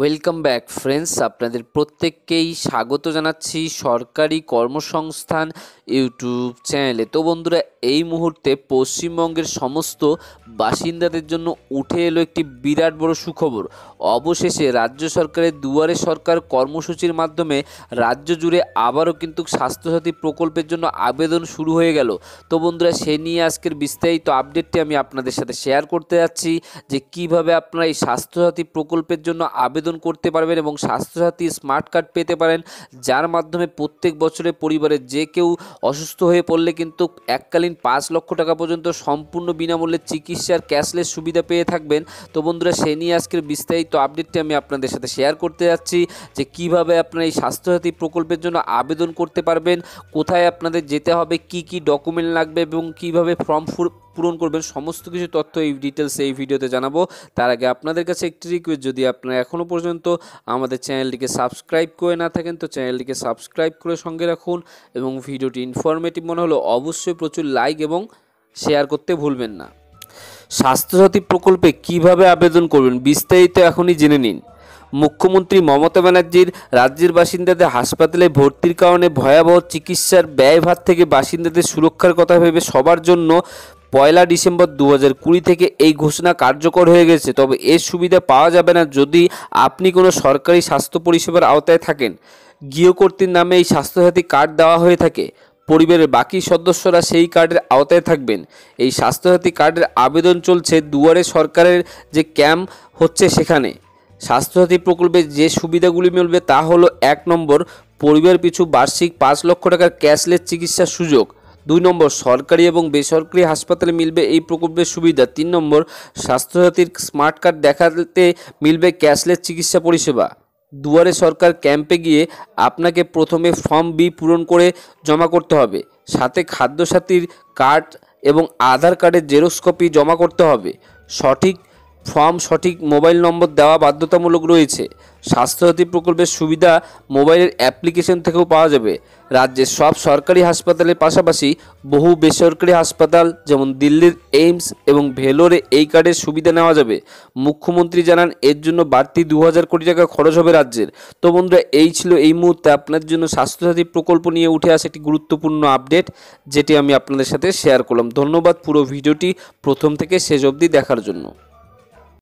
welcome back friends আপনাদের প্রত্যেককেই স্বাগত জানাচ্ছি সরকারি কর্মসংস্থান ইউটিউব চ্যানেলে তো বন্ধুরা এই মুহূর্তে পশ্চিমবঙ্গের সমস্ত বাসিন্দাদের জন্য উঠে এলো একটি বিরাট বড় সুখবর অবশেষে রাজ্য সরকারের দুয়ারে সরকার কর্মসূচির মাধ্যমে রাজ্য জুড়ে আবারও কিন্তু স্বাস্থ্যসাথী প্রকল্পের জন্য আবেদন শুরু হয়ে গেল তো বন্ধুরা সে নিয়ে আজকের বিস্তারিত আপডেটটি আমি আপনাদের সাথে শেয়ার করতে যাচ্ছি যে কিভাবে আপনারা এই স্বাস্থ্যসাথী প্রকল্পের জন্য আবেদন আবেদন করতে পারবেন এবং স্বাস্থ্যসাথী স্মার্ট কার্ড পেতে পারেন যার মাধ্যমে প্রত্যেক বছরে পরিবারের যে কেউ অসুস্থ হয়ে পড়লে কিন্তু এককালীন পাঁচ লক্ষ টাকা পর্যন্ত সম্পূর্ণ বিনামূল্যে চিকিৎসার ক্যাশলেস সুবিধা পেয়ে থাকবেন তো বন্ধুরা সে নিয়ে আজকের বিস্তারিত আপডেটটি আমি আপনাদের সাথে শেয়ার করতে যাচ্ছি যে কিভাবে আপনারা এই স্বাস্থ্যসাথী প্রকল্পের জন্য আবেদন করতে পারবেন কোথায় আপনাদের যেতে হবে কি কি ডকুমেন্ট লাগবে এবং কিভাবে ফর্ম পূরণ করবেন সমস্ত কিছু তথ্য এই ডিটেলসে এই ভিডিওতে জানাবো তার আগে আপনাদের কাছে একটি রিকোয়েস্ট যদি আপনারা এখনও পর্যন্ত আমাদের চ্যানেলটিকে সাবস্ক্রাইব করে না থাকেন তো চ্যানেলটিকে সাবস্ক্রাইব করে সঙ্গে রাখুন এবং ভিডিওটি ইনফরমেটিভ মনে হলো অবশ্যই প্রচুর লাইক এবং শেয়ার করতে ভুলবেন না স্বাস্থ্যসাথী প্রকল্পে কিভাবে আবেদন করবেন বিস্তারিত এখনই জেনে নিন মুখ্যমন্ত্রী মমতা ব্যানার্জির রাজ্যের বাসিন্দাদের হাসপাতালে ভর্তির কারণে ভয়াবহ চিকিৎসার ব্যয়ভার থেকে বাসিন্দাদের সুরক্ষার কথা ভেবে সবার জন্য পয়লা ডিসেম্বর দু কুড়ি থেকে এই ঘোষণা কার্যকর হয়ে গেছে তবে এর সুবিধা পাওয়া যাবে না যদি আপনি কোনো সরকারি স্বাস্থ্য পরিষেবার আওতায় থাকেন গৃহকর্তীর নামে এই স্বাস্থ্যসাথী কার্ড দেওয়া হয়ে থাকে পরিবারের বাকি সদস্যরা সেই কার্ডের আওতায় থাকবেন এই স্বাস্থ্যসাথী কার্ডের আবেদন চলছে দুয়ারে সরকারের যে ক্যাম্প হচ্ছে সেখানে স্বাস্থ্যসাথী প্রকল্পে যে সুবিধাগুলি মিলবে তা হলো এক নম্বর পরিবার পিছু বার্ষিক পাঁচ লক্ষ টাকার ক্যাশলেস চিকিৎসার সুযোগ দুই নম্বর সরকারি এবং বেসরকারি হাসপাতালে মিলবে এই প্রকল্পের সুবিধা তিন নম্বর স্বাস্থ্যসাথীর স্মার্ট কার্ড দেখাতে মিলবে ক্যাশলেস চিকিৎসা পরিষেবা দুয়ারে সরকার ক্যাম্পে গিয়ে আপনাকে প্রথমে ফর্ম বি পূরণ করে জমা করতে হবে সাথে খাদ্যসাথীর কার্ড এবং আধার কার্ডের জেরক্স কপি জমা করতে হবে সঠিক ফর্ম সঠিক মোবাইল নম্বর দেওয়া বাধ্যতামূলক রয়েছে স্বাস্থ্যসাথী প্রকল্পের সুবিধা মোবাইলের অ্যাপ্লিকেশন থেকেও পাওয়া যাবে রাজ্যের সব সরকারি হাসপাতালের পাশাপাশি বহু বেসরকারি হাসপাতাল যেমন দিল্লির এইমস এবং ভেলোরে এই কার্ডের সুবিধা নেওয়া যাবে মুখ্যমন্ত্রী জানান এর জন্য বাড়তি দু কোটি টাকা খরচ হবে রাজ্যের তো বন্ধুরা এই ছিল এই মুহূর্তে আপনার জন্য স্বাস্থ্যসাথী প্রকল্প নিয়ে উঠে আসা একটি গুরুত্বপূর্ণ আপডেট যেটি আমি আপনাদের সাথে শেয়ার করলাম ধন্যবাদ পুরো ভিডিওটি প্রথম থেকে শেষ অবধি দেখার জন্য